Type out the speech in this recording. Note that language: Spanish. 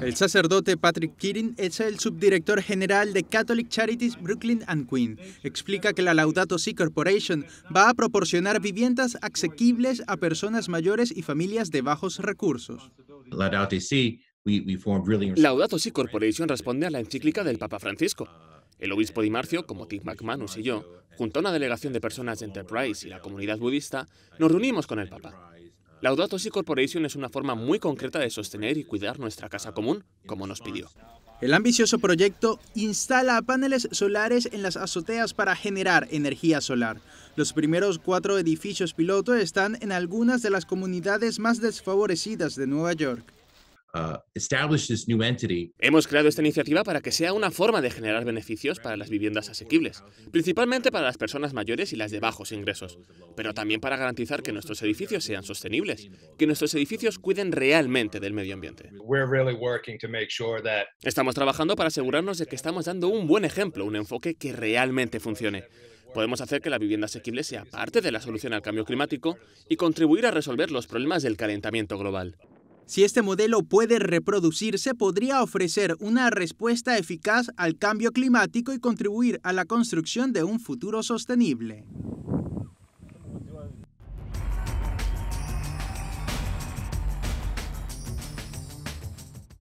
El sacerdote Patrick Keating es el subdirector general de Catholic Charities Brooklyn and Queen. Explica que la Laudato Si Corporation va a proporcionar viviendas asequibles a personas mayores y familias de bajos recursos. Laudato Si Corporation responde a la encíclica del Papa Francisco. El obispo Di Marcio, como Tim McManus y yo, junto a una delegación de personas de Enterprise y la comunidad budista, nos reunimos con el Papa. La Audacity Corporation es una forma muy concreta de sostener y cuidar nuestra casa común, como nos pidió. El ambicioso proyecto instala paneles solares en las azoteas para generar energía solar. Los primeros cuatro edificios piloto están en algunas de las comunidades más desfavorecidas de Nueva York. Uh, Hemos creado esta iniciativa para que sea una forma de generar beneficios para las viviendas asequibles, principalmente para las personas mayores y las de bajos ingresos, pero también para garantizar que nuestros edificios sean sostenibles, que nuestros edificios cuiden realmente del medio ambiente. Estamos trabajando para asegurarnos de que estamos dando un buen ejemplo, un enfoque que realmente funcione. Podemos hacer que la vivienda asequible sea parte de la solución al cambio climático y contribuir a resolver los problemas del calentamiento global. Si este modelo puede reproducirse, podría ofrecer una respuesta eficaz al cambio climático y contribuir a la construcción de un futuro sostenible.